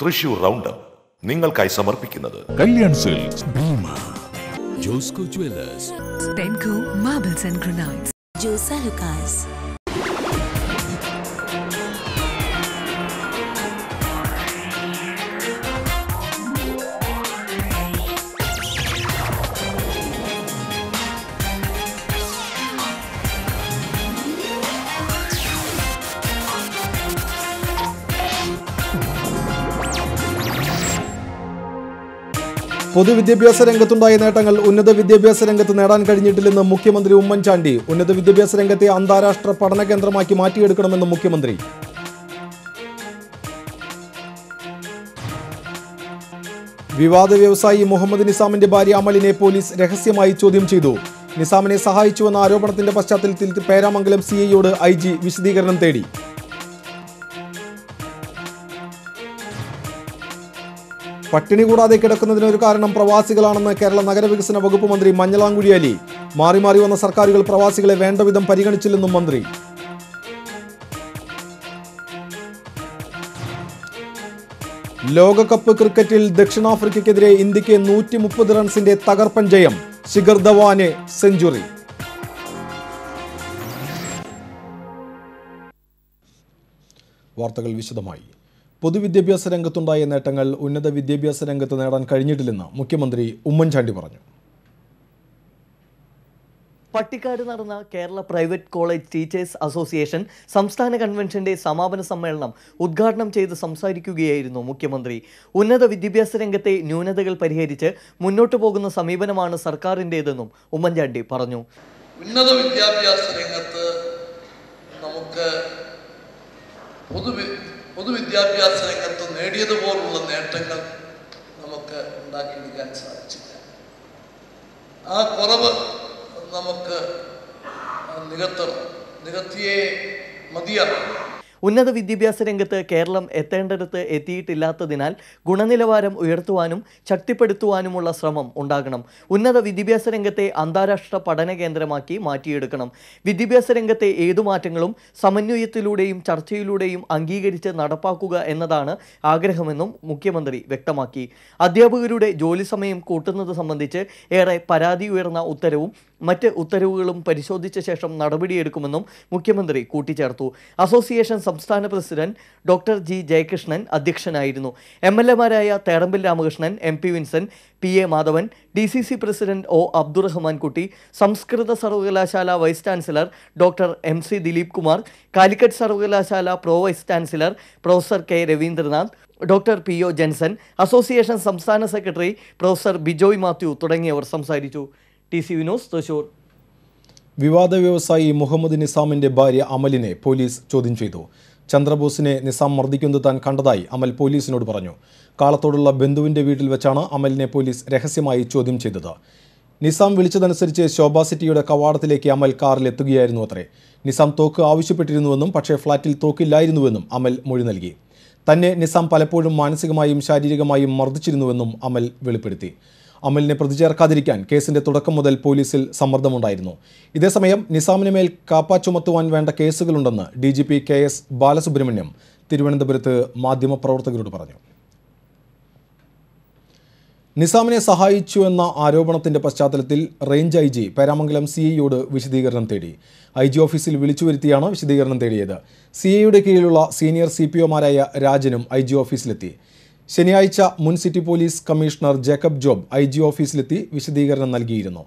Thrissur round നിങ്ങൾക്കായി സമർപ്പിക്കുന്നത് Kalyan Silks Josco jewellers marbles and granites Jos Alukkas പൊതുവിദ്യാഭ്യാസ രംഗത്തുണ്ടായ നേട്ടങ്ങൾ ഉന്നത വിദ്യാഭ്യാസ രംഗത്ത് നേടാൻ കഴിഞ്ഞിട്ടില്ലെന്ന് മുഖ്യമന്ത്രി ഉമ്മൻചാണ്ടി ഉന്നത വിദ്യാഭ്യാസ രംഗത്തെ അന്താരാഷ്ട്ര പഠന കേന്ദ്രമാക്കി മാറ്റിയെടുക്കണമെന്ന് മുഖ്യമന്ത്രി വിവാദ വ്യവസായി മുഹമ്മദ് നിസാമിന്റെ ഭാര്യ അമലിനെ പോലീസ് രഹസ്യമായി ചോദ്യം ചെയ്തു നിസാമിനെ സഹായിച്ചുവെന്ന ആരോപണത്തിന്റെ പശ്ചാത്തലത്തിൽ പേരാമംഗലം സിഐയോട് ഐ ജി വിശദീകരണം തേടി പട്ടിണി കൂടാതെ കിടക്കുന്നതിന് ഒരു കാരണം പ്രവാസികളാണെന്ന് കേരള നഗരവികസന വകുപ്പ് മന്ത്രി മഞ്ഞളാങ്കുഴിയാലി അലി മാറി മാറി വന്ന സർക്കാരുകൾ പ്രവാസികളെ വേണ്ടവിധം പരിഗണിച്ചില്ലെന്നും മന്ത്രി ലോകകപ്പ് ക്രിക്കറ്റിൽ ദക്ഷിണാഫ്രിക്കയ്ക്കെതിരെ ഇന്ത്യക്ക് നൂറ്റി മുപ്പത് റൺസിന്റെ തകർപ്പൻ ജയം ശിഖർ ധവാന് സെഞ്ചുറി വാർത്തകൾ വിശദമായി പൊതുവിദ്യാഭ്യാസ രംഗത്തുണ്ടായ നേട്ടങ്ങൾ ഉന്നത വിദ്യാഭ്യാസ രംഗത്ത് നേടാൻ കഴിഞ്ഞിട്ടില്ലെന്ന് മുഖ്യമന്ത്രി ഉമ്മൻചാണ്ടി പറഞ്ഞു പട്ടിക്കാട് നടന്ന Kerala private college teachers association സംസ്ഥാന കൺവെൻഷന്റെ സമാപന സമ്മേളനം ഉദ്ഘാടനം ചെയ്ത് സംസാരിക്കുകയായിരുന്നു മുഖ്യമന്ത്രി ഉന്നത വിദ്യാഭ്യാസ രംഗത്തെ ന്യൂനതകൾ പരിഹരിച്ച് മുന്നോട്ടു പോകുന്ന സമീപനമാണ് സർക്കാരിൻ്റേതെന്നും ഉമ്മൻചാണ്ടി പറഞ്ഞു ഉന്നത വിദ്യാഭ്യാസ രംഗത്ത് നമുക്ക് പൊതു പൊതുവിദ്യാഭ്യാസ രംഗത്ത് നേടിയതുപോലുള്ള നേട്ടങ്ങൾ നമുക്ക് ഉണ്ടാക്കിയെടുക്കാൻ സാധിച്ചില്ല ആ കുറവ് നമുക്ക് നികത്തണം നികത്തിയേ മതിയാകും ഉന്നത വിദ്യാഭ്യാസ രംഗത്ത് കേരളം എത്തേണ്ടടുത്ത് എത്തിയിട്ടില്ലാത്തതിനാൽ ഗുണനിലവാരം ഉയർത്തുവാനും ശക്തിപ്പെടുത്തുവാനുമുള്ള ശ്രമം ഉണ്ടാകണം ഉന്നത വിദ്യാഭ്യാസ രംഗത്തെ അന്താരാഷ്ട്ര പഠന കേന്ദ്രമാക്കി മാറ്റിയെടുക്കണം വിദ്യാഭ്യാസ രംഗത്തെ ഏതു മാറ്റങ്ങളും സമന്വയത്തിലൂടെയും ചർച്ചയിലൂടെയും അംഗീകരിച്ച് നടപ്പാക്കുക എന്നതാണ് ആഗ്രഹമെന്നും മുഖ്യമന്ത്രി വ്യക്തമാക്കി അധ്യാപകരുടെ ജോലി സമയം കൂട്ടുന്നത് സംബന്ധിച്ച് ഏറെ പരാതി ഉയർന്ന ഉത്തരവും മറ്റ് ഉത്തരവുകളും പരിശോധിച്ച ശേഷം നടപടിയെടുക്കുമെന്നും മുഖ്യമന്ത്രി കൂട്ടിച്ചേർത്തു അസോസിയേഷൻ സംസ്ഥാന പ്രസിഡന്റ് ഡോക്ടർ ജി ജയകൃഷ്ണൻ അധ്യക്ഷനായിരുന്നു എം എൽ എമാരായ Thedambil Ramakrishnan M P Vincent P A Madhavan D C C president O Abdurahman Kutty സംസ്കൃത സർവകലാശാല vice chancellor doctor M C Dileep Kumar Calicut സർവകലാശാല pro vice chancellor professor K Raveendranath doctor P O Jensen association സംസ്ഥാന secretary professor Bijoy Mathew തുടങ്ങിയവർ സംസാരിച്ചു T C വിനോസ് Thrissur വിവാദ വ്യവസായി മുഹമ്മദ് നിസാമിന്റെ ഭാര്യ അമലിനെ പോലീസ് ചോദ്യം ചെയ്തു ചന്ദ്രബോസിനെ നിസാം മർദ്ദിക്കുന്നത് താൻ കണ്ടതായി അമൽ പോലീസിനോട് പറഞ്ഞു കാളത്തോടുള്ള ബന്ധുവിന്റെ വീട്ടിൽ വെച്ചാണ് അമലിനെ പോലീസ് രഹസ്യമായി ചോദ്യം ചെയ്തത് നിസാം വിളിച്ചതനുസരിച്ച് ശോഭാ സിറ്റിയുടെ കവാടത്തിലേക്ക് അമൽ കാറിലെത്തുകയായിരുന്നു അത്രേ നിസാം തോക്ക് ആവശ്യപ്പെട്ടിരുന്നുവെന്നും പക്ഷേ ഫ്ളാറ്റിൽ തോക്കില്ലായിരുന്നുവെന്നും അമൽ മൊഴി നൽകി തന്നെ നിസാം പലപ്പോഴും മാനസികമായും ശാരീരികമായും മർദ്ദിച്ചിരുന്നുവെന്നും അമൽ വെളിപ്പെടുത്തി അമലിനെ പ്രതി ചേർക്കാതിരിക്കാൻ കേസിന്റെ തുടക്കം മുതൽ പോലീസിൽ സമ്മർദ്ദമുണ്ടായിരുന്നു ഇതേസമയം നിസാമിന് മേൽ കാപ്പ ചുമത്തുവാൻ വേണ്ട കേസുകളുണ്ടെന്ന് D G P K S Balasubramaniam തിരുവനന്തപുരത്ത് മാധ്യമപ്രവർത്തകരോട് പറഞ്ഞു നിസാമിനെ സഹായിച്ചു എന്ന ആരോപണത്തിന്റെ പശ്ചാത്തലത്തിൽ range I G Peramangalam C ഐയോട് വിശദീകരണം തേടി ഐ ജി ഓഫീസിൽ വിളിച്ചു വരുത്തിയാണ് വിശദീകരണം തേടിയത് സി ഐയുടെ കീഴിലുള്ള സീനിയർ സി പി ഒമാരായ രാജനും ഐ ജി ഓഫീസിലെത്തി ശനിയാഴ്ച മുൻ city police commissioner Jacob Job I G ഓഫീസിലെത്തി വിശദീകരണം നൽകിയിരുന്നു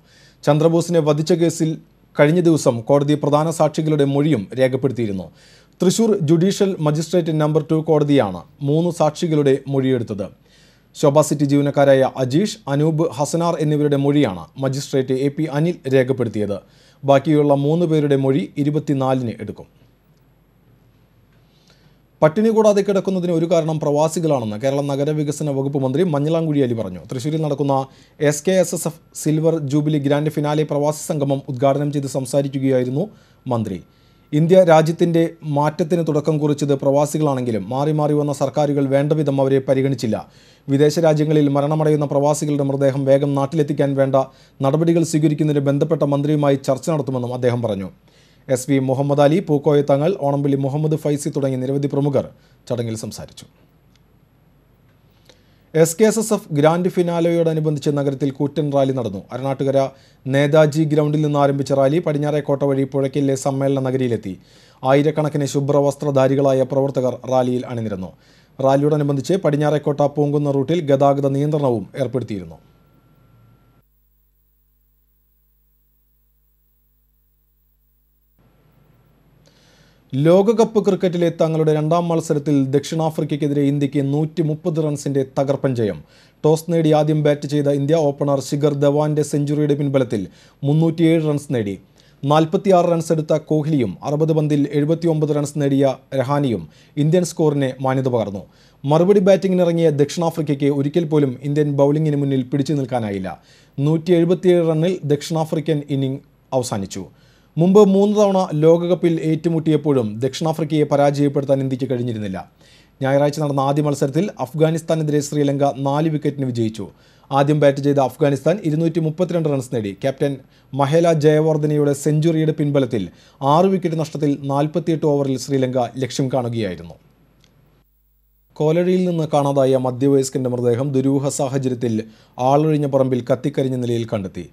ചന്ദ്രബോസിനെ വധിച്ച കേസിൽ കഴിഞ്ഞ ദിവസം കോടതി പ്രധാന സാക്ഷികളുടെ മൊഴിയും രേഖപ്പെടുത്തിയിരുന്നു Thrissur judicial magistrate number two കോടതിയാണ് മൂന്ന് സാക്ഷികളുടെ മൊഴിയെടുത്തത് ശോഭ സിറ്റി ജീവനക്കാരായ അജീഷ് അനൂപ് ഹസനാർ എന്നിവരുടെ മൊഴിയാണ് മജിസ്ട്രേറ്റ് എ പി അനിൽ രേഖപ്പെടുത്തിയത് ബാക്കിയുള്ള മൂന്ന് പേരുടെ മൊഴി ഇരുപത്തിനാലിന് എടുക്കും പട്ടിണി കൂടാതെ കിടക്കുന്നതിന് ഒരു കാരണം പ്രവാസികളാണെന്ന് കേരള നഗരവികസന വകുപ്പ് മന്ത്രി മഞ്ഞളാങ്കുഴിയാലി അലി പറഞ്ഞു തൃശ്ശൂരിൽ നടക്കുന്ന S K S S F silver jubilee grand finale പ്രവാസി സംഗമം ഉദ്ഘാടനം ചെയ്ത് സംസാരിക്കുകയായിരുന്നു മന്ത്രി ഇന്ത്യ രാജ്യത്തിൻ്റെ മാറ്റത്തിന് തുടക്കം കുറിച്ചത് പ്രവാസികളാണെങ്കിലും മാറി മാറി വന്ന സർക്കാരുകൾ വേണ്ടവിധം അവരെ പരിഗണിച്ചില്ല വിദേശ രാജ്യങ്ങളിൽ മരണമടയുന്ന പ്രവാസികളുടെ മൃതദേഹം വേഗം നാട്ടിലെത്തിക്കാൻ വേണ്ട നടപടികൾ സ്വീകരിക്കുന്നതിന് ബന്ധപ്പെട്ട മന്ത്രിയുമായി ചർച്ച നടത്തുമെന്നും അദ്ദേഹം പറഞ്ഞു എസ് വി മുഹമ്മദ് അലി പൂക്കോയ തങ്ങൾ ഓണമ്പിളി മുഹമ്മദ് ഫൈസി തുടങ്ങിയ നിരവധി പ്രമുഖർ ചടങ്ങിൽ സംസാരിച്ചു S K S S F grand ഫിനാലോയോടനുബന്ധിച്ച് നഗരത്തിൽ കൂറ്റൻ റാലി നടന്നു അരണാട്ടുകര നേതാജി ഗ്രൗണ്ടിൽ നിന്ന് ആരംഭിച്ച റാലി പടിഞ്ഞാറേക്കോട്ട വഴി പുഴയ്ക്കിലെ സമ്മേളന നഗരിയിലെത്തി ആയിരക്കണക്കിന് ശുഭ്രവസ്ത്രധാരികളായ പ്രവർത്തകർ റാലിയിൽ അണിനിരന്നു റാലിയോടനുബന്ധിച്ച് പടിഞ്ഞാറേക്കോട്ട പൂങ്കുന്ന റൂട്ടിൽ ഗതാഗത നിയന്ത്രണവും ഏർപ്പെടുത്തിയിരുന്നു ലോകകപ്പ് ക്രിക്കറ്റിലെ തങ്ങളുടെ രണ്ടാം മത്സരത്തിൽ ദക്ഷിണാഫ്രിക്കയ്ക്കെതിരെ ഇന്ത്യക്ക് നൂറ്റി മുപ്പത് റൺസിന്റെ തകർപ്പൻ ജയം ടോസ് നേടി ആദ്യം ബാറ്റ് ചെയ്ത ഇന്ത്യ ഓപ്പണർ ശിഖർ ധവാന്റെ സെഞ്ചുറിയുടെ പിൻബലത്തിൽ മുന്നൂറ്റിയേഴ് റൺസ് നേടി നാൽപ്പത്തിയാറ് റൺസ് എടുത്ത കോഹ്ലിയും അറുപത് പന്തിൽ എഴുപത്തിയൊമ്പത് റൺസ് നേടിയ രഹാനിയും ഇന്ത്യൻ സ്കോറിനെ മാന്യത പകർന്നു മറുപടി ബാറ്റിംഗിനിറങ്ങിയ ദക്ഷിണാഫ്രിക്കയ്ക്ക് ഒരിക്കൽ പോലും ഇന്ത്യൻ ബൗളിംഗിന് മുന്നിൽ പിടിച്ചു നിൽക്കാനായില്ല നൂറ്റി റണ്ണിൽ ദക്ഷിണാഫ്രിക്കൻ ഇന്നിംഗ് അവസാനിച്ചു മുമ്പ് മൂന്ന് തവണ ലോകകപ്പിൽ ഏറ്റുമുട്ടിയപ്പോഴും ദക്ഷിണാഫ്രിക്കയെ പരാജയപ്പെടുത്താൻ ഇന്ത്യക്ക് കഴിഞ്ഞിരുന്നില്ല ഞായറാഴ്ച നടന്ന ആദ്യ മത്സരത്തിൽ അഫ്ഗാനിസ്ഥാനെതിരെ ശ്രീലങ്ക നാല് വിക്കറ്റിന് വിജയിച്ചു ആദ്യം ബാറ്റ് ചെയ്ത അഫ്ഗാനിസ്ഥാൻ ഇരുന്നൂറ്റി മുപ്പത്തിരണ്ട് റൺസ് നേടി ക്യാപ്റ്റൻ മഹേല ജയവർദ്ധനയുടെ സെഞ്ചുറിയുടെ പിൻബലത്തിൽ ആറ് വിക്കറ്റ് നഷ്ടത്തിൽ നാൽപ്പത്തിയെട്ട് ഓവറിൽ ശ്രീലങ്ക ലക്ഷ്യം കാണുകയായിരുന്നു കോലഴിയിൽ നിന്ന് കാണാതായ മധ്യവയസ്കന്റെ മൃതദേഹം ദുരൂഹ സാഹചര്യത്തിൽ ആളൊഴിഞ്ഞ പറമ്പിൽ കത്തിക്കരിഞ്ഞ നിലയിൽ കണ്ടെത്തി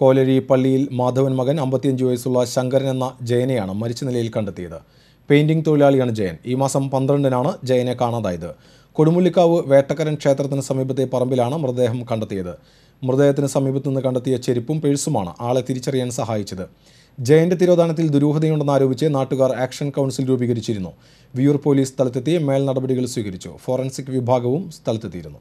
കോലരി പള്ളിയിൽ മാധവൻ മകൻ അമ്പത്തിയഞ്ച് വയസ്സുള്ള ശങ്കരൻ എന്ന ജയനെയാണ് മരിച്ച നിലയിൽ കണ്ടെത്തിയത് പെയിന്റിംഗ് തൊഴിലാളിയാണ് ജയൻ ഈ മാസം പന്ത്രണ്ടിനാണ് ജയനെ കാണാതായത് കൊടുമുല്ലിക്കാവ് വേട്ടക്കരൻ ക്ഷേത്രത്തിന് സമീപത്തെ പറമ്പിലാണ് മൃതദേഹം കണ്ടെത്തിയത് മൃതദേഹത്തിന് സമീപത്തു നിന്ന് കണ്ടെത്തിയ ചെരുപ്പും പേഴ്സുമാണ് ആളെ തിരിച്ചറിയാൻ സഹായിച്ചത് ജയന്റെ തിരോധാനത്തിൽ ദുരൂഹതയുണ്ടെന്നാരോപിച്ച് നാട്ടുകാർ ആക്ഷൻ കൗൺസിൽ രൂപീകരിച്ചിരുന്നു വിയൂർ പോലീസ് സ്ഥലത്തെത്തി മേൽ നടപടികൾ സ്വീകരിച്ചു ഫോറൻസിക് വിഭാഗവും സ്ഥലത്തെത്തിയിരുന്നു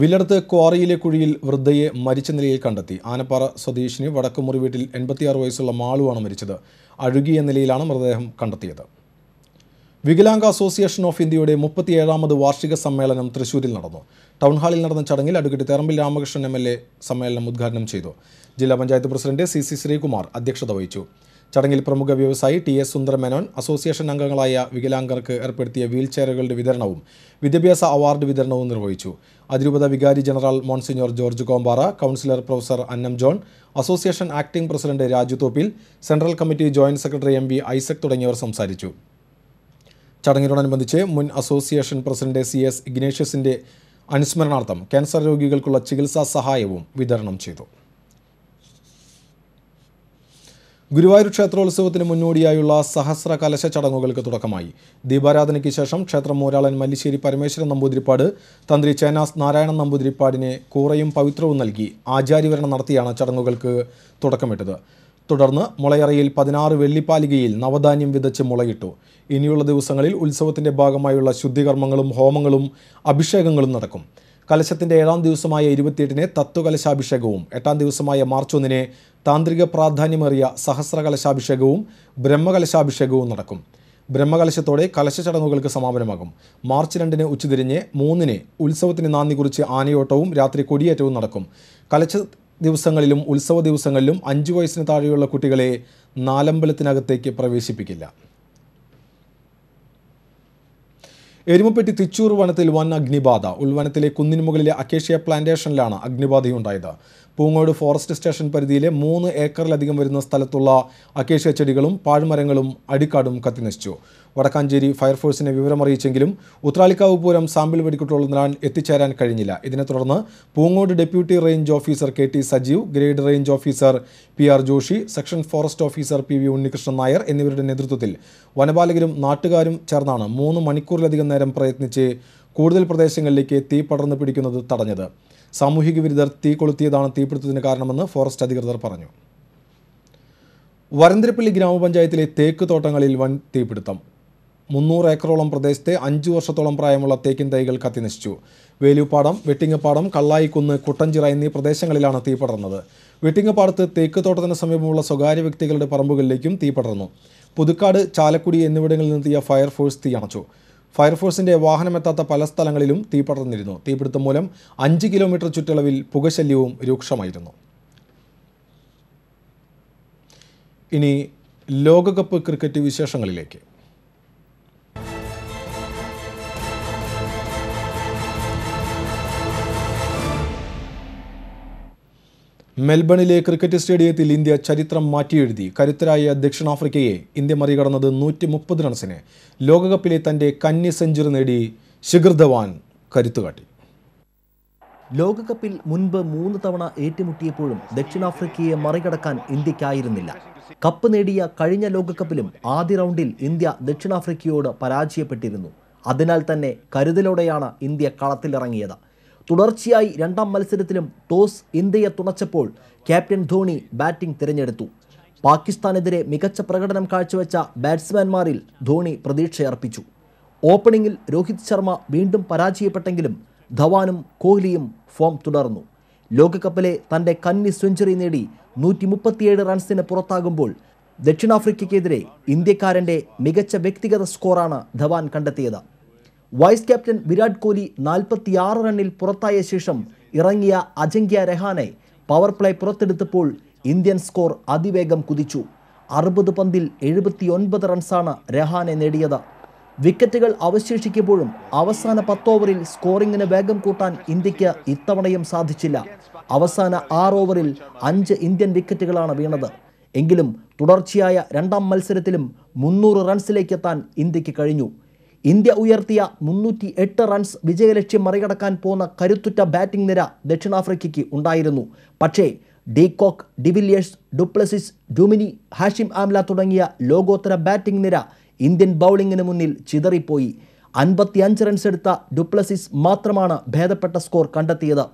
വില്ലടത്ത് ക്വാറിയിലെ കുഴിയിൽ വൃദ്ധയെ മരിച്ച നിലയിൽ കണ്ടെത്തി ആനപ്പാറ സ്വദേശിനി വടക്കുമുറി വീട്ടിൽ എൺപത്തിയാറ് വയസ്സുള്ള മാളുവാണ് മരിച്ചത് അഴുകിയ നിലയിലാണ് മൃതദേഹം കണ്ടെത്തിയത് വികലാംഗ അസോസിയേഷൻ ഓഫ് ഇന്ത്യയുടെ മുപ്പത്തിയേഴാമത് വാർഷിക സമ്മേളനം തൃശൂരിൽ നടന്നു ടൗൺ ഹാളിൽ നടന്ന ചടങ്ങിൽ അഡ്വക്കേറ്റ് തെറമ്പിൽ രാമകൃഷ്ണൻ എം സമ്മേളനം ഉദ്ഘാടനം ചെയ്തു ജില്ലാ പഞ്ചായത്ത് പ്രസിഡന്റ് സി ശ്രീകുമാർ അധ്യക്ഷത വഹിച്ചു ചടങ്ങിൽ പ്രമുഖ വ്യവസായി ടി എസ് സുന്ദരമേനോൻ അസോസിയേഷൻ അംഗങ്ങളായ വികലാംഗർക്ക് ഏർപ്പെടുത്തിയ വീൽചെയറുകളുടെ വിതരണവും വിദ്യാഭ്യാസ അവാർഡ് വിതരണവും നിർവഹിച്ചു അതിരൂപത വികാരി general monsignor George Kompara councillor professor Annam John association acting president Raju Thoppil central committee joint secretary M V Isaac തുടങ്ങിയവർ സംസാരിച്ചു ചടങ്ങിനോടനുബന്ധിച്ച് മുൻ അസോസിയേഷൻ പ്രസിഡന്റ് സി എസ് ഇഗ്നേഷ്യസിന്റെ അനുസ്മരണാർത്ഥം ക്യാൻസർ രോഗികൾക്കുള്ള ചികിത്സാ സഹായവും വിതരണം ചെയ്തു ഗുരുവായൂർ ക്ഷേത്രോത്സവത്തിന് മുന്നോടിയായുള്ള സഹസ്ര കലശ ചടങ്ങുകൾക്ക് തുടക്കമായി ദീപാരാധനയ്ക്ക് ശേഷം ക്ഷേത്രം മൂരാളൻ മല്ലിശ്ശേരി പരമേശ്വരൻ നമ്പൂതിരിപ്പാട് തന്ത്രി ചേനാസ് നാരായണൻ നമ്പൂതിരിപ്പാടിനെ കൂറയും പവിത്രവും നൽകി ആചാര്യവരണം നടത്തിയാണ് ചടങ്ങുകൾക്ക് തുടക്കമിട്ടത് തുടർന്ന് മുളയറയിൽ പതിനാറ് വെള്ളിപ്പാലികയിൽ നവധാന്യം വിതച്ച് മുളയിട്ടു ഇനിയുള്ള ദിവസങ്ങളിൽ ഉത്സവത്തിൻ്റെ ഭാഗമായുള്ള ശുദ്ധികർമ്മങ്ങളും ഹോമങ്ങളും അഭിഷേകങ്ങളും നടക്കും കലശത്തിന്റെ ഏഴാം ദിവസമായ ഇരുപത്തിയെട്ടിന് തത്വകലശാഭിഷേകവും എട്ടാം ദിവസമായ മാർച്ച് ഒന്നിന് താന്ത്രിക പ്രാധാന്യമേറിയ സഹസ്രകലശാഭിഷേകവും ബ്രഹ്മകലശാഭിഷേകവും നടക്കും ബ്രഹ്മകലശത്തോടെ കലശ ചടങ്ങുകൾക്ക് സമാപനമാകും മാർച്ച് രണ്ടിന് ഉച്ചതിരിഞ്ഞ് മൂന്നിന് ഉത്സവത്തിന് നാന്ദി കുറിച്ച് ആനയോട്ടവും രാത്രി കൊടിയേറ്റവും നടക്കും കലശ ദിവസങ്ങളിലും ഉത്സവ ദിവസങ്ങളിലും അഞ്ചു വയസ്സിന് താഴെയുള്ള കുട്ടികളെ നാലമ്പലത്തിനകത്തേക്ക് പ്രവേശിപ്പിക്കില്ല എരുമപ്പെട്ടി തിച്ചൂർ വനത്തിൽ വൻ അഗ്നിബാധ ഉൾവനത്തിലെ കുന്നിന് മുകളിലെ അക്കേഷ്യ പ്ലാന്റേഷനിലാണ് അഗ്നിബാധയുണ്ടായത് പൂങ്ങോട് ഫോറസ്റ്റ് സ്റ്റേഷൻ പരിധിയിലെ മൂന്ന് ഏക്കറിലധികം വരുന്ന സ്ഥലത്തുള്ള അക്കേഷ്യ ചെടികളും പാഴ്മരങ്ങളും അടിക്കാടും കത്തിനശിച്ചു വടക്കാഞ്ചേരി ഫയർഫോഴ്സിനെ വിവരമറിയിച്ചെങ്കിലും ഉത്രാലിക്കാവ് പൂരം സാമ്പിൾ വെടിക്കുട്ടുള്ളതിനാൽ എത്തിച്ചേരാൻ കഴിഞ്ഞില്ല ഇതിനെ തുടർന്ന് Poongode deputy range officer K T Sajeev grade range officer P R Joshi section forest officer P V Unnikrishnan Nair എന്നിവരുടെ നേതൃത്വത്തിൽ വനപാലകരും നാട്ടുകാരും ചേർന്നാണ് മൂന്ന് മണിക്കൂറിലധികം നേരം പ്രയത്നിച്ച് കൂടുതൽ പ്രദേശങ്ങളിലേക്ക് തീ പടർന്നു പിടിക്കുന്നത് തടഞ്ഞത് സാമൂഹിക വിരുദ്ധർ തീ കൊളുത്തിയതാണ് തീപിടുത്തത്തിന് കാരണമെന്ന് ഫോറസ്റ്റ് അധികൃതർ പറഞ്ഞു വരന്തിരപ്പള്ളി ഗ്രാമപഞ്ചായത്തിലെ തേക്ക് തോട്ടങ്ങളിൽ വൻ തീപിടുത്തം മുന്നൂറ് ഏക്കറോളം പ്രദേശത്തെ അഞ്ചു വർഷത്തോളം പ്രായമുള്ള തേക്കിൻ തൈകൾ കത്തിനശിച്ചു വേലിപ്പാടം വെട്ടിങ്ങപ്പാടം കള്ളായിക്കുന്ന് കുട്ടഞ്ചിറ എന്നീ പ്രദേശങ്ങളിലാണ് തീ പടർന്നത് വെട്ടിങ്ങപ്പാടത്ത് തേക്ക് തോട്ടത്തിന് സമീപമുള്ള സ്വകാര്യ വ്യക്തികളുടെ പറമ്പുകളിലേക്കും തീ പടർന്നു പുതുക്കാട് ചാലക്കുടി എന്നിവിടങ്ങളിൽ നിന്നെത്തിയ ഫയർഫോഴ്സ് തീ അണച്ചു ഫയർഫോഴ്സിൻ്റെ വാഹനമെത്താത്ത പല സ്ഥലങ്ങളിലും തീ പടർന്നിരുന്നു തീപിടുത്തം മൂലം അഞ്ച് കിലോമീറ്റർ ചുറ്റളവിൽ പുകശല്യവും രൂക്ഷമായിരുന്നു ഇനി ലോകകപ്പ് ക്രിക്കറ്റ് വിശേഷങ്ങളിലേക്ക് മെൽബണിലെ ക്രിക്കറ്റ് സ്റ്റേഡിയത്തിൽ ഇന്ത്യ ചരിത്രം മാറ്റിയെഴുതി കരുത്തരായ ദക്ഷിണാഫ്രിക്കയെ ഇന്ത്യ മറികടന്നത് നൂറ്റി മുപ്പത് റൺസിന് ലോകകപ്പിലെ തന്റെ കന്നി സെഞ്ചുറി നേടി ശിഖർ ധവാൻ കരുത്തുകാട്ടി ലോകകപ്പിൽ മുൻപ് മൂന്ന് തവണ ഏറ്റുമുട്ടിയപ്പോഴും ദക്ഷിണാഫ്രിക്കയെ മറികടക്കാൻ ഇന്ത്യക്കായിരുന്നില്ല കപ്പ് നേടിയ കഴിഞ്ഞ ലോകകപ്പിലും ആദ്യ റൗണ്ടിൽ ഇന്ത്യ ദക്ഷിണാഫ്രിക്കയോട് പരാജയപ്പെട്ടിരുന്നു അതിനാൽ തന്നെ കരുതലോടെയാണ് ഇന്ത്യ കളത്തിലിറങ്ങിയത് തുടർച്ചയായി രണ്ടാം മത്സരത്തിലും ടോസ് ഇന്ത്യയെ തുണച്ചപ്പോൾ ക്യാപ്റ്റൻ ധോണി ബാറ്റിംഗ് തിരഞ്ഞെടുത്തു പാകിസ്ഥാനെതിരെ മികച്ച പ്രകടനം കാഴ്ചവെച്ച ബാറ്റ്സ്മാൻമാരിൽ ധോണി പ്രതീക്ഷയർപ്പിച്ചു ഓപ്പണിംഗിൽ രോഹിത് ശർമ്മ വീണ്ടും പരാജയപ്പെട്ടെങ്കിലും ധവാനും കോഹ്ലിയും ഫോം തുടർന്നു ലോകകപ്പിലെ തൻ്റെ കന്നി സെഞ്ചുറി നേടി നൂറ്റി മുപ്പത്തിയേഴ് റൺസിന് പുറത്താകുമ്പോൾ ദക്ഷിണാഫ്രിക്കയ്ക്കെതിരെ ഇന്ത്യക്കാരൻ്റെ മികച്ച വ്യക്തിഗത സ്കോറാണ് ധവാൻ കണ്ടെത്തിയത് വൈസ് ക്യാപ്റ്റൻ വിരാട് കോഹ്ലി നാൽപ്പത്തിയാറ് റണ്ണിൽ പുറത്തായ ശേഷം ഇറങ്ങിയ അജങ്ക്യ രഹാനെ പവർ പ്ലേ പുറത്തെടുത്തപ്പോൾ ഇന്ത്യൻ സ്കോർ അതിവേഗം കുതിച്ചു അറുപത് പന്തിൽ എഴുപത്തിയൊൻപത് റൺസാണ് രഹാനെ നേടിയത് വിക്കറ്റുകൾ അവശേഷിക്കുമ്പോഴും അവസാന പത്തോവറിൽ സ്കോറിംഗിന് വേഗം കൂട്ടാൻ ഇന്ത്യക്ക് ഇത്തവണയും സാധിച്ചില്ല അവസാന ആറ് ഓവറിൽ അഞ്ച് ഇന്ത്യൻ വിക്കറ്റുകളാണ് വീണത് എങ്കിലും തുടർച്ചയായ രണ്ടാം മത്സരത്തിലും മുന്നൂറ് റൺസിലേക്കെത്താൻ ഇന്ത്യക്ക് കഴിഞ്ഞു ഇന്ത്യ ഉയർത്തിയ മുന്നൂറ്റി എട്ട് റൺസ് വിജയലക്ഷ്യം മറികടക്കാൻ പോന്ന കരുത്തുറ്റ ബാറ്റിംഗ് നിര ദക്ഷിണാഫ്രിക്കയ്ക്ക് ഉണ്ടായിരുന്നു പക്ഷേ de Kock de Villiers du Plessis Duminy Hashim Amla തുടങ്ങിയ ലോകോത്തര ബാറ്റിംഗ് നിര ഇന്ത്യൻ ബൗളിംഗിന് മുന്നിൽ ചിതറിപ്പോയി അൻപത്തിയഞ്ച് റൺസ് എടുത്ത ഡുപ്ലസിസ് മാത്രമാണ് ഭേദപ്പെട്ട സ്കോർ കണ്ടെത്തിയത്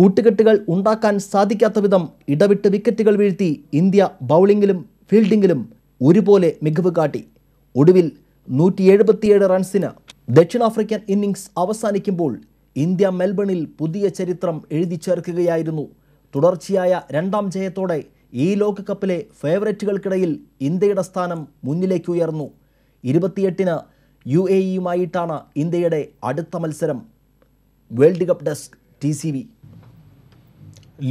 കൂട്ടുകെട്ടുകൾ ഉണ്ടാക്കാൻ സാധിക്കാത്ത വിധം ഇടവിട്ട് വിക്കറ്റുകൾ വീഴ്ത്തി ഇന്ത്യ ബൗളിംഗിലും ഫീൽഡിങ്ങിലും ഒരുപോലെ മികവ് കാട്ടി ഒടുവിൽ നൂറ്റി എഴുപത്തിയേഴ് റൺസിന് ദക്ഷിണാഫ്രിക്കൻ ഇന്നിംഗ്സ് അവസാനിക്കുമ്പോൾ ഇന്ത്യ മെൽബണിൽ പുതിയ ചരിത്രം എഴുതി ചേർക്കുകയായിരുന്നു തുടർച്ചയായ രണ്ടാം ജയത്തോടെ ഈ ലോകകപ്പിലെ ഫേവറേറ്റുകൾക്കിടയിൽ ഇന്ത്യയുടെ സ്ഥാനം മുന്നിലേക്ക് ഉയർന്നു ഇരുപത്തിയെട്ടിന് യു എ ഇയുമായിട്ടാണ് ഇന്ത്യയുടെ അടുത്ത മത്സരം world cup desk T C V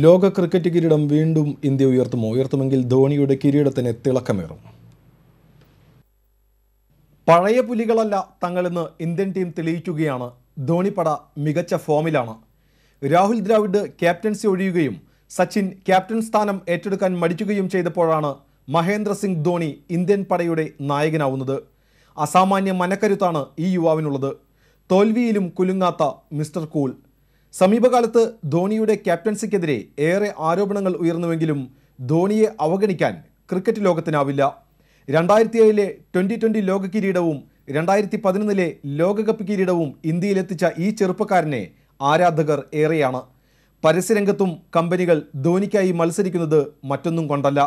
ലോക ക്രിക്കറ്റ് കിരീടം വീണ്ടും ഇന്ത്യ ഉയർത്തുമോ ഉയർത്തുമെങ്കിൽ ധോണിയുടെ കിരീടത്തിന് തിളക്കമേറും പഴയ പുലികളല്ല തങ്ങളെന്ന് ഇന്ത്യൻ ടീം തെളിയിക്കുകയാണ് ധോണിപ്പട മികച്ച ഫോമിലാണ് രാഹുൽ ദ്രാവിഡ് ക്യാപ്റ്റൻസി ഒഴിയുകയും സച്ചിൻ ക്യാപ്റ്റൻ സ്ഥാനം ഏറ്റെടുക്കാൻ മടിക്കുകയും ചെയ്തപ്പോഴാണ് മഹേന്ദ്ര സിംഗ് ധോണി ഇന്ത്യൻ പടയുടെ നായകനാവുന്നത് അസാമാന്യ മനക്കരുത്താണ് ഈ യുവാവിനുള്ളത് തോൽവിയിലും കുലുങ്ങാത്ത മിസ്റ്റർ കൂൾ സമീപകാലത്ത് ധോണിയുടെ ക്യാപ്റ്റൻസിക്കെതിരെ ഏറെ ആരോപണങ്ങൾ ഉയർന്നുവെങ്കിലും ധോണിയെ അവഗണിക്കാൻ ക്രിക്കറ്റ് ലോകത്തിനാവില്ല രണ്ടായിരത്തി ഏഴിലെ ട്വൻ്റി ട്വൻ്റി ലോക കിരീടവും രണ്ടായിരത്തി പതിനൊന്നിലെ ലോകകപ്പ് കിരീടവും ഇന്ത്യയിലെത്തിച്ച ഈ ചെറുപ്പക്കാരനെ ആരാധകർ ഏറെയാണ് പരസ്യരംഗത്തും കമ്പനികൾ ധോനിക്കായി മത്സരിക്കുന്നത് മറ്റൊന്നും കൊണ്ടല്ല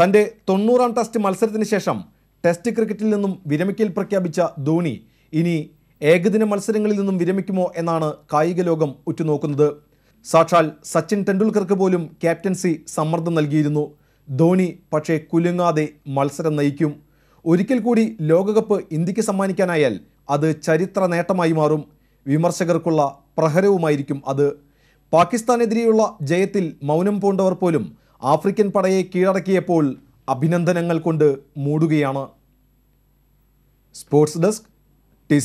തൻ്റെ തൊണ്ണൂറാം ടെസ്റ്റ് മത്സരത്തിന് ശേഷം ടെസ്റ്റ് ക്രിക്കറ്റിൽ നിന്നും വിരമിക്കൽ പ്രഖ്യാപിച്ച ധോണി ഇനി ഏകദിന മത്സരങ്ങളിൽ നിന്നും വിരമിക്കുമോ എന്നാണ് കായിക ലോകം ഉറ്റുനോക്കുന്നത് സാക്ഷാൽ സച്ചിൻ ടെണ്ടുൽക്കർക്ക് പോലും ക്യാപ്റ്റൻസി സമ്മർദ്ദം നൽകിയിരുന്നു ധോണി പക്ഷേ കുലുങ്ങാതെ മത്സരം നയിക്കും ഒരിക്കൽ കൂടി ലോകകപ്പ് ഇന്ത്യക്ക് സമ്മാനിക്കാനായാൽ അത് ചരിത്ര നേട്ടമായി മാറും വിമർശകർക്കുള്ള പ്രഹരവുമായിരിക്കും അത് പാകിസ്ഥാനെതിരെയുള്ള ജയത്തിൽ മൗനം പൂണ്ടവർ പോലും ആഫ്രിക്കൻ പടയെ കീഴടക്കിയപ്പോൾ അഭിനന്ദനങ്ങൾ കൊണ്ട് മൂടുകയാണ് സ്പോർട്സ് ഡെസ്ക് ടി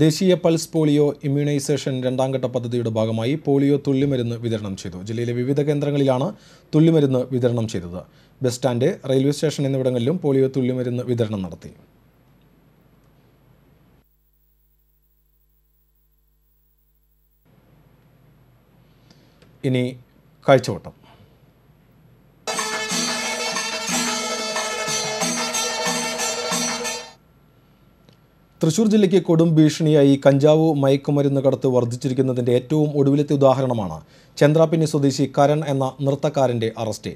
ദേശീയ പൾസ് പോളിയോ ഇമ്മ്യൂണൈസേഷൻ രണ്ടാംഘട്ട പദ്ധതിയുടെ ഭാഗമായി പോളിയോ തുള്ളിമരുന്ന് വിതരണം ചെയ്തു ജില്ലയിലെ വിവിധ കേന്ദ്രങ്ങളിലാണ് തുള്ളിമരുന്ന് വിതരണം ചെയ്തത് ബസ് സ്റ്റാൻഡ് റെയിൽവേ സ്റ്റേഷൻ എന്നിവിടങ്ങളിലും പോളിയോ തുള്ളിമരുന്ന് വിതരണം നടത്തി ഇനി കാഴ്ചവട്ടം തൃശൂർ ജില്ലയ്ക്ക് കൊടും ഭീഷണിയായി കഞ്ചാവ് മയക്കുമരുന്ന് കടത്ത് വർദ്ധിച്ചിരിക്കുന്നതിൻ്റെ ഏറ്റവും ഒടുവിലത്തെ ഉദാഹരണമാണ് ചന്ദ്രാപ്പിന്നി സ്വദേശി കരൺ എന്ന നൃത്തക്കാരൻ്റെ അറസ്റ്റ്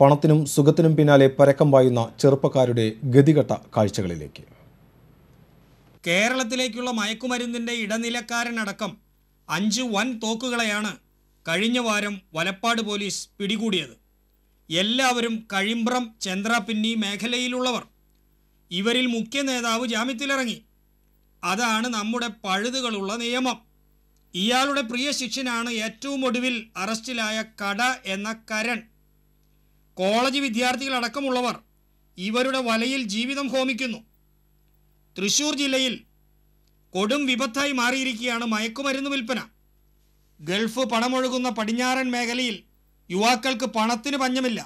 പണത്തിനും സുഖത്തിനും പിന്നാലെ പരക്കം പായുന്ന ചെറുപ്പക്കാരുടെ ഗതികെട്ട കാഴ്ചകളിലേക്ക് കേരളത്തിലേക്കുള്ള മയക്കുമരുന്നിൻ്റെ ഇടനിലക്കാരനടക്കം അഞ്ച് വൻ തോക്കുകളെയാണ് കഴിഞ്ഞ വാരം വലപ്പാട് പോലീസ് പിടികൂടിയത് എല്ലാവരും കഴിമ്പ്രം ചന്ദ്രാപിന്നി മേഖലയിലുള്ളവർ ഇവരിൽ മുഖ്യ നേതാവ് ജാമ്യത്തിലിറങ്ങി അതാണ് നമ്മുടെ പഴുതുകളുള്ള നിയമം ഇയാളുടെ പ്രിയ ശിഷ്യനാണ് ഏറ്റവും ഒടുവിൽ അറസ്റ്റിലായ കട എന്ന കരൺ കോളേജ് വിദ്യാർത്ഥികളടക്കമുള്ളവർ ഇവരുടെ വലയിൽ ജീവിതം ഹോമിക്കുന്നു തൃശൂർ ജില്ലയിൽ കൊടും വിപത്തായി മാറിയിരിക്കുകയാണ് മയക്കുമരുന്ന് വിൽപ്പന ഗൾഫ് പണമൊഴുകുന്ന പടിഞ്ഞാറൻ മേഖലയിൽ യുവാക്കൾക്ക് പണത്തിന് പഞ്ഞമില്ല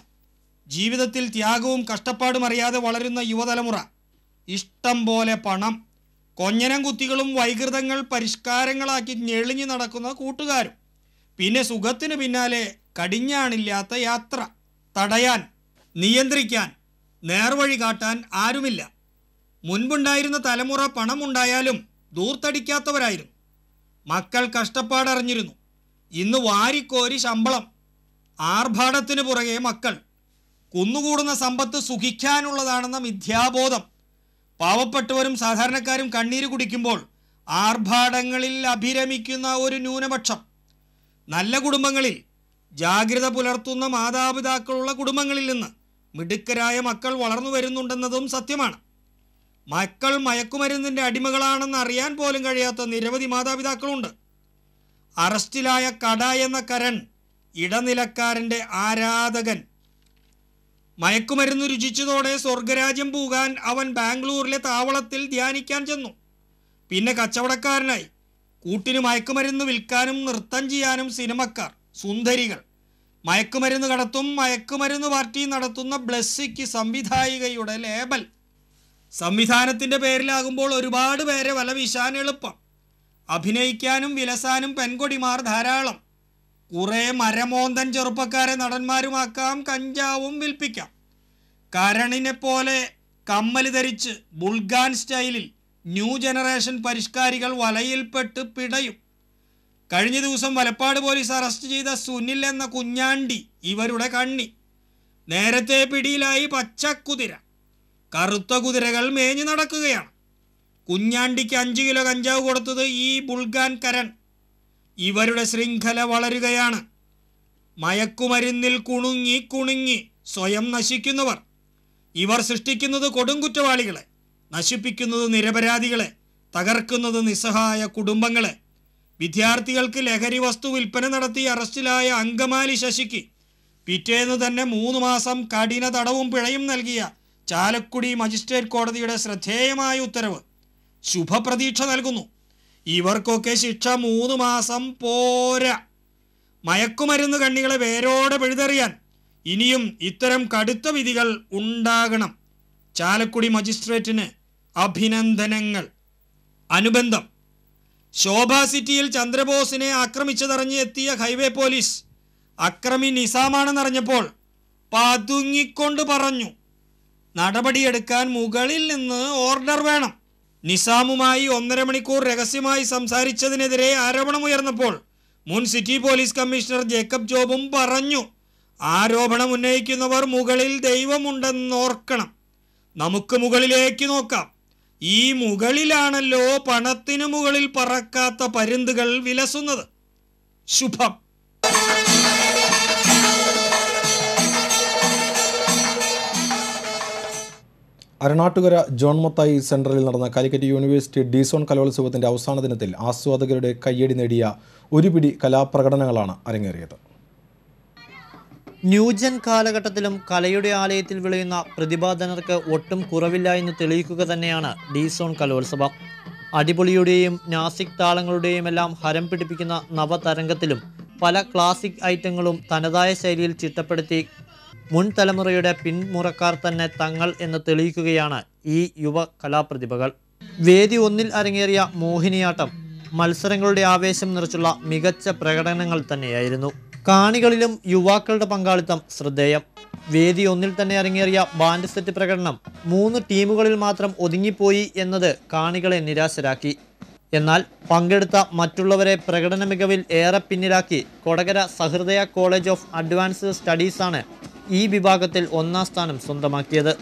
ജീവിതത്തിൽ ത്യാഗവും കഷ്ടപ്പാടും അറിയാതെ വളരുന്ന യുവതലമുറ ഇഷ്ടം പോലെ പണം കൊഞ്ഞനം കുത്തികളും വൈകൃതങ്ങൾ പരിഷ്കാരങ്ങളാക്കി ഞെളിഞ്ഞു നടക്കുന്ന കൂട്ടുകാരും പിന്നെ സുഖത്തിന് പിന്നാലെ കടിഞ്ഞാണില്ലാത്ത യാത്ര തടയാൻ നിയന്ത്രിക്കാൻ നേർവഴി കാട്ടാൻ ആരുമില്ല മുൻപുണ്ടായിരുന്ന തലമുറ പണമുണ്ടായാലും ദൂർത്തടിക്കാത്തവരായിരുന്നു മക്കൾ കഷ്ടപ്പാടറിഞ്ഞിരുന്നു ഇന്ന് വാരിക്കോരി ശമ്പളം ആർഭാടത്തിന് പുറകെ മക്കൾ കുന്നുകൂടുന്ന സമ്പത്ത് സുഖിക്കാനുള്ളതാണെന്ന മിഥ്യാബോധം പാവപ്പെട്ടവരും സാധാരണക്കാരും കണ്ണീര് കുടിക്കുമ്പോൾ ആർഭാടങ്ങളിൽ അഭിരമിക്കുന്ന ഒരു ന്യൂനപക്ഷം നല്ല കുടുംബങ്ങളിൽ ജാഗ്രത പുലർത്തുന്ന മാതാപിതാക്കളുള്ള കുടുംബങ്ങളിൽ നിന്ന് മിടുക്കരായ മക്കൾ വളർന്നു വരുന്നുണ്ടെന്നതും സത്യമാണ് മക്കൾ മയക്കുമരുന്നിൻ്റെ അടിമകളാണെന്ന് അറിയാൻ പോലും കഴിയാത്ത നിരവധി മാതാപിതാക്കളുണ്ട് അറസ്റ്റിലായ കട എന്ന കരൺ ഇടനിലക്കാരൻ്റെ ആരാധകൻ മയക്കുമരുന്ന് രുചിച്ചതോടെ സ്വർഗരാജ്യം പോകാൻ അവൻ ബാംഗ്ലൂരിലെ താവളത്തിൽ ധ്യാനിക്കാൻ ചെന്നു പിന്നെ കച്ചവടക്കാരനായി കൂട്ടിന് മയക്കുമരുന്ന് വിൽക്കാനും നൃത്തം ചെയ്യാനും സിനിമക്കാർ സുന്ദരികൾ മയക്കുമരുന്ന് കടത്തും മയക്കുമരുന്ന് പാർട്ടി നടത്തുന്ന ബ്ലസ്സിക്ക് സംവിധായികയുടെ ലേബൽ സംവിധാനത്തിൻ്റെ പേരിലാകുമ്പോൾ ഒരുപാട് പേരെ വല വിശാൻ എളുപ്പം അഭിനയിക്കാനും വിലസാനും പെൺകൊടിമാർ ധാരാളം കുറേ മരമോന്തൻ ചെറുപ്പക്കാരെ നടന്മാരുമാക്കാം കഞ്ചാവും വിൽപ്പിക്കാം കരണിനെ പോലെ കമ്മൽ ധരിച്ച് ബുൾഗാൻ സ്റ്റൈലിൽ ന്യൂ ജനറേഷൻ പരിഷ്കാരികൾ വലയിൽപ്പെട്ട് പിടയും കഴിഞ്ഞ ദിവസം വലപ്പാട് പോലീസ് അറസ്റ്റ് ചെയ്ത സുനിൽ എന്ന കുഞ്ഞാണ്ടി ഇവരുടെ കണ്ണി നേരത്തെ പിടിയിലായി പച്ചക്കുതിര കറുത്ത കുതിരകൾ മേഞ്ഞു നടക്കുകയാണ് കുഞ്ഞാണ്ടിക്ക് അഞ്ച് കിലോ കഞ്ചാവ് കൊടുത്തത് ഈ ബുൾഗാൻ കരൺ ഇവരുടെ ശൃംഖല വളരുകയാണ് മയക്കുമരുന്നിൽ കുണുങ്ങി കുണുങ്ങി സ്വയം നശിക്കുന്നവർ ഇവർ സൃഷ്ടിക്കുന്നത് കൊടുങ്കുറ്റവാളികളെ നശിപ്പിക്കുന്നത് നിരപരാധികളെ തകർക്കുന്നത് നിസ്സഹായ കുടുംബങ്ങളെ വിദ്യാർത്ഥികൾക്ക് ലഹരി വസ്തു വിൽപ്പന നടത്തി അറസ്റ്റിലായ അങ്കമാലി ശശിക്ക് പിറ്റേന്ന് തന്നെ മൂന്ന് മാസം കഠിന തടവും പിഴയും നൽകിയ ചാലക്കുടി മജിസ്ട്രേറ്റ് കോടതിയുടെ ശ്രദ്ധേയമായ ഉത്തരവ് ശുഭപ്രതീക്ഷ നൽകുന്നു ഇവർക്കൊക്കെ ശിക്ഷ മൂന്ന് മാസം പോരാ മയക്കുമരുന്ന് കണ്ണികളെ വേരോടെ പിഴുതെറിയാൻ ഇനിയും ഇത്തരം കടുത്ത വിധികൾ ഉണ്ടാകണം ചാലക്കുടി മജിസ്ട്രേറ്റിന് അഭിനന്ദനങ്ങൾ അനുബന്ധം ശോഭ സിറ്റിയിൽ ചന്ദ്രബോസിനെ ആക്രമിച്ചതറിഞ്ഞ് എത്തിയ ഹൈവേ പോലീസ് അക്രമി നിസാമാണെന്നറിഞ്ഞപ്പോൾ പതുങ്ങിക്കൊണ്ട് പറഞ്ഞു നടപടിയെടുക്കാൻ മുകളിൽ നിന്ന് ഓർഡർ വേണം നിസാമുമായി ഒന്നര മണിക്കൂർ രഹസ്യമായി സംസാരിച്ചതിനെതിരെ ആരോപണമുയർന്നപ്പോൾ മുൻ സിറ്റി പോലീസ് കമ്മീഷണർ ജേക്കബ് ജോബും പറഞ്ഞു ആരോപണം ഉന്നയിക്കുന്നവർ മുകളിൽ ദൈവമുണ്ടെന്നോർക്കണം നമുക്ക് മുകളിലേക്ക് നോക്കാം ഈ മുകളിലാണല്ലോ പണത്തിനു മുകളിൽ പറക്കാത്ത പരുന്തുകൾ വിലസുന്നത് ശുഭം അരണാട്ടുകര ജോൺ മൊത്തായി സെൻട്രലിൽ നടന്ന കാലിക്കറ്റ് യൂണിവേഴ്സിറ്റി ഡിസോൺ കലോത്സവത്തിന്റെ അവസാന ദിനത്തിൽ ആസ്വാദകരുടെ കയ്യടി നേടിയ ഒരുപിടി കലാപ്രകടനങ്ങളാണ് അരങ്ങേറിയത് ന്യൂജൻ കാലഘട്ടത്തിലും കലയുടെ ആലയത്തിൽ വിളയുന്ന പ്രതിഭാധനർക്ക് ഒട്ടും കുറവില്ല എന്ന് തെളിയിക്കുക തന്നെയാണ് ഡിസോൺ കലോത്സവം അടിപൊളിയുടെയും നാസിക് താളങ്ങളുടെയും എല്ലാം ഹരം പിടിപ്പിക്കുന്ന നവതരംഗത്തിലും പല ക്ലാസിക് ഐറ്റങ്ങളും തനതായ ശൈലിയിൽ ചിട്ടപ്പെടുത്തി മുൻ തലമുറയുടെ പിന്മുറക്കാർ തന്നെ തങ്ങൾ എന്ന് തെളിയിക്കുകയാണ് ഈ യുവ കലാപ്രതിഭകൾ വേദി ഒന്നിൽ അരങ്ങേറിയ മോഹിനിയാട്ടം മത്സരങ്ങളുടെ ആവേശം നിറച്ചുള്ള മികച്ച പ്രകടനങ്ങൾ തന്നെയായിരുന്നു കാണികളിലും യുവാക്കളുടെ പങ്കാളിത്തം ശ്രദ്ധേയം വേദി ഒന്നിൽ തന്നെ അരങ്ങേറിയ ബാൻഡ് സെറ്റ് പ്രകടനം മൂന്ന് ടീമുകളിൽ മാത്രം ഒതുങ്ങിപ്പോയി എന്നത് കാണികളെ നിരാശരാക്കി എന്നാൽ പങ്കെടുത്ത മറ്റുള്ളവരെ പ്രകടന മികവിൽ ഏറെ പിന്നിലാക്കി Kodakara Sahrudaya college of advanced സ്റ്റഡീസാണ് ഈ വിഭാഗത്തിൽ ഒന്നാം സ്ഥാനം സ്വന്തമാക്കിയത്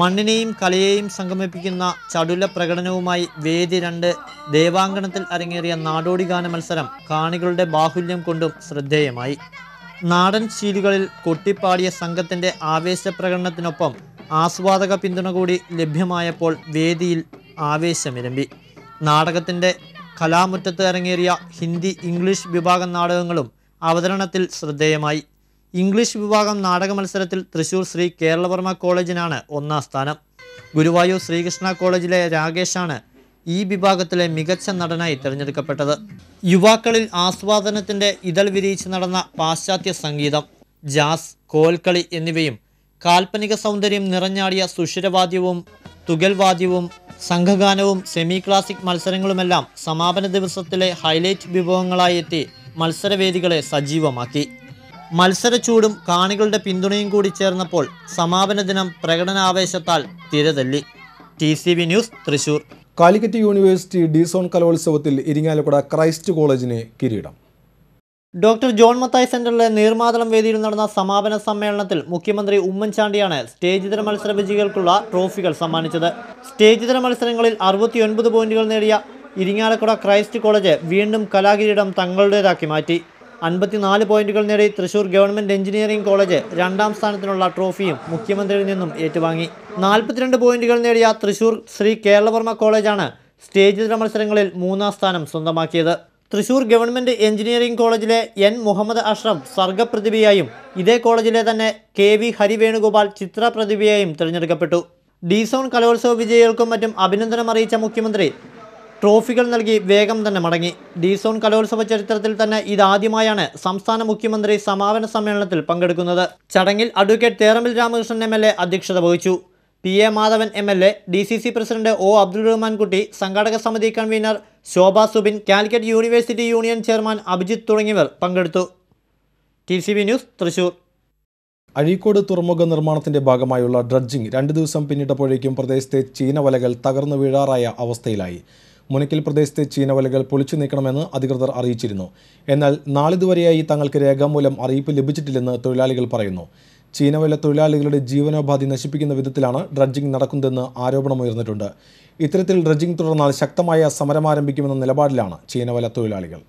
മണ്ണിനെയും കലയെയും സംഗമിപ്പിക്കുന്ന ചടുല പ്രകടനവുമായി വേദി രണ്ട് ദേവാങ്കണത്തിൽ അരങ്ങേറിയ നാടോടി ഗാന മത്സരം കാണികളുടെ ബാഹുല്യം കൊണ്ടും ശ്രദ്ധേയമായി നാടൻ ശീലുകളിൽ കൊട്ടിപ്പാടിയ സംഘത്തിന്റെ ആവേശ പ്രകടനത്തിനൊപ്പം ആസ്വാദക പിന്തുണ കൂടി ലഭ്യമായപ്പോൾ വേദിയിൽ ആവേശമിരമ്പി നാടകത്തിന്റെ കലാമുറ്റത്ത് അരങ്ങേറിയ ഹിന്ദി ഇംഗ്ലീഷ് വിഭാഗം നാടകങ്ങളും അവതരണത്തിൽ ശ്രദ്ധേയമായി ഇംഗ്ലീഷ് വിഭാഗം നാടക മത്സരത്തിൽ തൃശൂർ ശ്രീ കേരളവർമ്മ കോളേജിനാണ് ഒന്നാം സ്ഥാനം ഗുരുവായൂർ ശ്രീകൃഷ്ണ കോളേജിലെ രാകേഷാണ് ഈ വിഭാഗത്തിലെ മികച്ച നടനായി തിരഞ്ഞെടുക്കപ്പെട്ടത് യുവാക്കളിൽ ആസ്വാദനത്തിൻ്റെ ഇതൾ വിരിയിച്ച് നടന്ന പാശ്ചാത്യ സംഗീതം ജാസ് കോൽക്കളി എന്നിവയും കാൽപ്പനിക സൗന്ദര്യം നിറഞ്ഞാടിയ സുഷിരവാദ്യവും തുകൽവാദ്യവും സംഘഗാനവും സെമി ക്ലാസിക് മത്സരങ്ങളുമെല്ലാം സമാപന ദിവസത്തിലെ ഹൈലൈറ്റ് വിഭവങ്ങളായി എത്തി മത്സരവേദികളെ സജീവമാക്കി മത്സരച്ചൂടും കാണികളുടെ പിന്തുണയും കൂടി ചേർന്നപ്പോൾ സമാപന ദിനം പ്രകടനാവേശത്താൽ തിരതല്ലി T C V news Thrissur Calicut university D zone കലോത്സവത്തിൽ ഇരിങ്ങാലക്കുട ക്രൈസ്റ്റ് കോളേജിന് കിരീടം ഡോക്ടർ ജോൺ മത്തായി സെന്ററിലെ നീർമാതളം വേദിയിൽ നടന്ന സമാപന സമ്മേളനത്തിൽ മുഖ്യമന്ത്രി ഉമ്മൻചാണ്ടിയാണ് സ്റ്റേജിതര മത്സര വിജയികൾക്കുള്ള ട്രോഫികൾ സമ്മാനിച്ചത് സ്റ്റേജിതര മത്സരങ്ങളിൽ അറുപത്തിയൊൻപത് പോയിന്റുകൾ നേടിയ ഇരിങ്ങാലക്കുട ക്രൈസ്റ്റ് കോളേജ് വീണ്ടും കലാകിരീടം തങ്ങളുടേതാക്കി മാറ്റി അൻപത്തിനാല് പോയിന്റുകൾ നേടി തൃശൂർ ഗവൺമെന്റ് എഞ്ചിനീയറിംഗ് കോളേജ് രണ്ടാം സ്ഥാനത്തിനുള്ള ട്രോഫിയും മുഖ്യമന്ത്രിയിൽ നിന്നും ഏറ്റുവാങ്ങി നാൽപ്പത്തിരണ്ട് പോയിന്റുകൾ നേടിയ തൃശൂർ ശ്രീ കേരളവർമ്മ കോളേജാണ് സ്റ്റേജിതര മത്സരങ്ങളിൽ മൂന്നാം സ്ഥാനം സ്വന്തമാക്കിയത് തൃശൂർ ഗവൺമെന്റ് എഞ്ചിനീയറിംഗ് കോളേജിലെ എൻ മുഹമ്മദ് അഷ്റഫ് സർഗപ്രതിഭയായും ഇതേ കോളേജിലെ തന്നെ കെ വി ഹരിവേണുഗോപാൽ ചിത്രപ്രതിഭയായും തിരഞ്ഞെടുക്കപ്പെട്ടു ഡി സോൺ കലോത്സവ വിജയികൾക്കും മറ്റും അഭിനന്ദനം അറിയിച്ച മുഖ്യമന്ത്രി ട്രോഫികൾ നൽകി വേഗം തന്നെ മടങ്ങി ഡീസോൺ കലോത്സവ ചരിത്രത്തിൽ തന്നെ ഇതാദ്യമായാണ് സംസ്ഥാന മുഖ്യമന്ത്രി സമാപന സമ്മേളനത്തിൽ പങ്കെടുക്കുന്നത് ചടങ്ങിൽ അഡ്വക്കേറ്റ് തേറമിൽ രാമകൃഷ്ണൻ എം അധ്യക്ഷത വഹിച്ചു P A Madhavan M L A D C C president O Abdul Rahmankutty സംഘാടക സമിതി കൺവീനർ Shobha Subin Calicut university union chairman Abhijith തുടങ്ങിയവർ പങ്കെടുത്തു T C B news Thrissur Azhikode തുറമുഖ നിർമ്മാണത്തിന്റെ ഭാഗമായുള്ള ഡ്രഡ്ജിംഗ് രണ്ട് ദിവസം പിന്നിട്ടപ്പോഴേക്കും പ്രദേശത്തെ ചീനവലകൾ തകർന്നു വീഴാറായ അവസ്ഥയിലായി മുനക്കിൽ പ്രദേശത്തെ ചീനവലകൾ പൊളിച്ചു നീക്കണമെന്ന് അധികൃതർ അറിയിച്ചിരുന്നു എന്നാൽ നാളിതുവരെയായി തങ്ങൾക്ക് രേഖാമൂലം അറിയിപ്പ് ലഭിച്ചിട്ടില്ലെന്ന് തൊഴിലാളികൾ പറയുന്നു ചീനവല തൊഴിലാളികളുടെ ജീവനോപാധി നശിപ്പിക്കുന്ന വിധത്തിലാണ് ഡ്രഡ്ജിംഗ് നടക്കുന്നതെന്ന് ആരോപണമുയർന്നിട്ടുണ്ട് ഇത്തരത്തിൽ ഡ്രഡ്ജിംഗ് തുടർന്നാൽ ശക്തമായ സമരം ആരംഭിക്കുമെന്ന നിലപാടിലാണ് ചീനവല തൊഴിലാളികൾ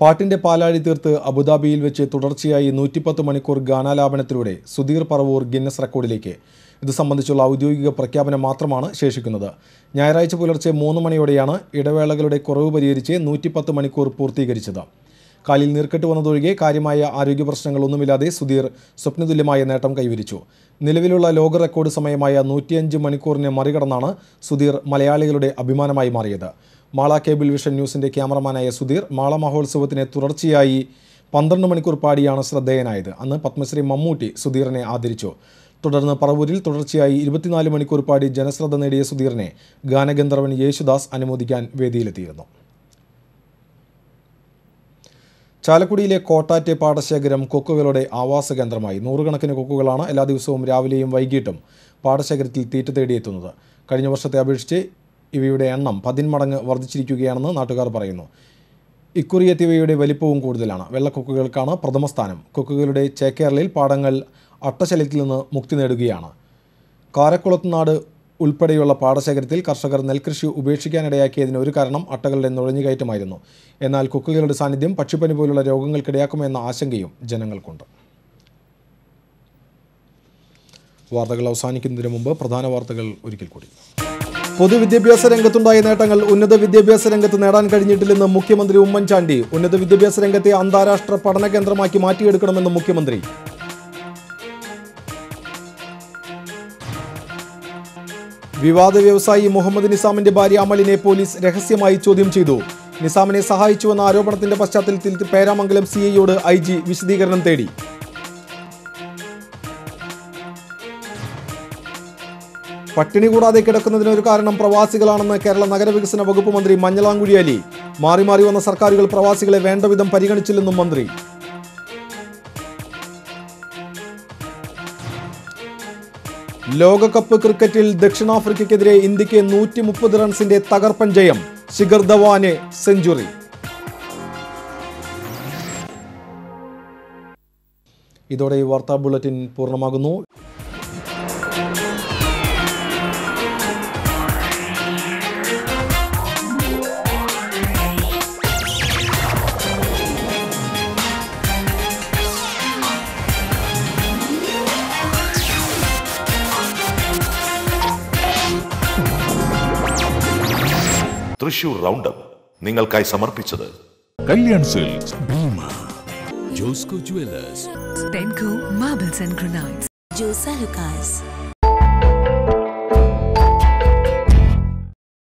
പാട്ടിന്റെ പാലാഴി തീർത്ത് അബുദാബിയിൽ വെച്ച് തുടർച്ചയായി നൂറ്റിപ്പത്ത് മണിക്കൂർ ഗാനാലാപനത്തിലൂടെ സുധീർ പറവൂർ ഗിന്നസ് റെക്കോർഡിലേക്ക് ഇത് സംബന്ധിച്ചുള്ള ഔദ്യോഗിക പ്രഖ്യാപനം മാത്രമാണ് ശേഷിക്കുന്നത് ഞായറാഴ്ച പുലർച്ചെ മൂന്ന് മണിയോടെയാണ് ഇടവേളകളുടെ കുറവ് പരിഹരിച്ച് നൂറ്റിപ്പത്ത് മണിക്കൂർ പൂർത്തീകരിച്ചത് കാലിൽ നീർക്കെട്ട് വന്നതൊഴികെ കാര്യമായ ആരോഗ്യ പ്രശ്നങ്ങളൊന്നുമില്ലാതെ സുധീർ സ്വപ്നതുല്യമായ നേട്ടം കൈവരിച്ചു നിലവിലുള്ള ലോക റെക്കോർഡ് സമയമായ നൂറ്റിയഞ്ച് മണിക്കൂറിനെ മറികടന്നാണ് സുധീർ മലയാളികളുടെ അഭിമാനമായി മാറിയത് മാള കേബിൾ വിഷൻ ന്യൂസിൻ്റെ ക്യാമറമാനായ സുധീർ മാള മഹോത്സവത്തിന് തുടർച്ചയായി പന്ത്രണ്ട് മണിക്കൂർ പാടിയാണ് ശ്രദ്ധേയനായത് അന്ന് പത്മശ്രീ മമ്മൂട്ടി സുധീറിനെ ആദരിച്ചു തുടർന്ന് പറവൂരിൽ തുടർച്ചയായി ഇരുപത്തിനാല് മണിക്കൂർ പാടി ജനശ്രദ്ധ നേടിയ സുധീറിനെ ഗാനഗന്ധർവൻ യേശുദാസ് അനുമോദിക്കാൻ വേദിയിലെത്തിയിരുന്നു ചാലക്കുടിയിലെ കോട്ടാറ്റെ പാടശേഖരം കൊക്കുകളുടെ ആവാസ കേന്ദ്രമായി നൂറുകണക്കിന് കൊക്കുകളാണ് എല്ലാ ദിവസവും രാവിലെയും വൈകിട്ടും പാടശേഖരത്തിൽ തീറ്റ തേടിയെത്തുന്നത് കഴിഞ്ഞ വർഷത്തെ അപേക്ഷിച്ച് ഇവയുടെ എണ്ണം പതിന്മടങ്ങ് വർദ്ധിച്ചിരിക്കുകയാണെന്ന് നാട്ടുകാർ പറയുന്നു ഇക്കുറിയെത്തിയവയുടെ വലിപ്പവും കൂടുതലാണ് വെള്ളക്കൊക്കുകൾക്കാണ് പ്രഥമ സ്ഥാനം കൊക്കുകളുടെ ചേക്കേറലിൽ പാടങ്ങൾ അട്ടശല്യത്തിൽ നിന്ന് മുക്തി നേടുകയാണ് കാരക്കുളത്തുനാട് ഉൾപ്പെടെയുള്ള പാടശേഖരത്തിൽ കർഷകർ നെൽകൃഷി ഉപേക്ഷിക്കാനിടയാക്കിയതിന് ഒരു കാരണം അട്ടകളുടെ നുഴഞ്ഞുകയറ്റമായിരുന്നു എന്നാൽ കുക്കുകളുടെ സാന്നിധ്യം പക്ഷിപ്പനി പോലുള്ള രോഗങ്ങൾക്കിടയാക്കുമെന്ന ആശങ്കയും ജനങ്ങൾക്കുണ്ട് വാർത്തകൾ അവസാനിക്കുന്നതിന് മുമ്പ് പ്രധാന വാർത്തകൾ ഒരിക്കൽ കൂടി പൊതുവിദ്യാഭ്യാസ രംഗത്തുണ്ടായ നേട്ടങ്ങൾ ഉന്നത വിദ്യാഭ്യാസ രംഗത്ത് നേടാൻ കഴിഞ്ഞിട്ടില്ലെന്ന് മുഖ്യമന്ത്രി ഉമ്മൻചാണ്ടി ഉന്നത വിദ്യാഭ്യാസ രംഗത്തെ അന്താരാഷ്ട്ര പഠന കേന്ദ്രമാക്കി മാറ്റിയെടുക്കണമെന്ന് മുഖ്യമന്ത്രി വിവാദ വ്യവസായി മുഹമ്മദ് നിസാമിന്റെ ഭാര്യ അമലിനെ പോലീസ് രഹസ്യമായി ചോദ്യം ചെയ്തു നിസാമിനെ സഹായിച്ചുവെന്ന ആരോപണത്തിന്റെ പശ്ചാത്തലത്തിൽ പേരാമംഗലം സി ഐയോട് ഐ ജി വിശദീകരണം തേടി പട്ടിണി കൂടാതെ കിടക്കുന്നതിന് ഒരു കാരണം പ്രവാസികളാണെന്ന് കേരള നഗരവികസന വകുപ്പ് മന്ത്രി മഞ്ഞളാങ്കുഴിയാലി അലി മാറി മാറി വന്ന സർക്കാരുകൾ പ്രവാസികളെ വേണ്ടവിധം പരിഗണിച്ചില്ലെന്നും മന്ത്രി ലോകകപ്പ് ക്രിക്കറ്റിൽ ദക്ഷിണാഫ്രിക്കയ്ക്കെതിരെ ഇന്ത്യക്ക് നൂറ്റി മുപ്പത് റൺസിന്റെ തകർപ്പൻ ജയം ശിഖർ ധവാന് സെഞ്ചുറി ഇതോടെ ഈ വാർത്താ ബുള്ളറ്റിൻ പൂർണ്ണമാകുന്നു തൃശൂർ റൗണ്ടപ്പ് നിങ്ങൾക്കായി സമർപ്പിച്ചത് Kalyan Silks Bhima Josco jewellers Penco marbles and granites Jos Lucas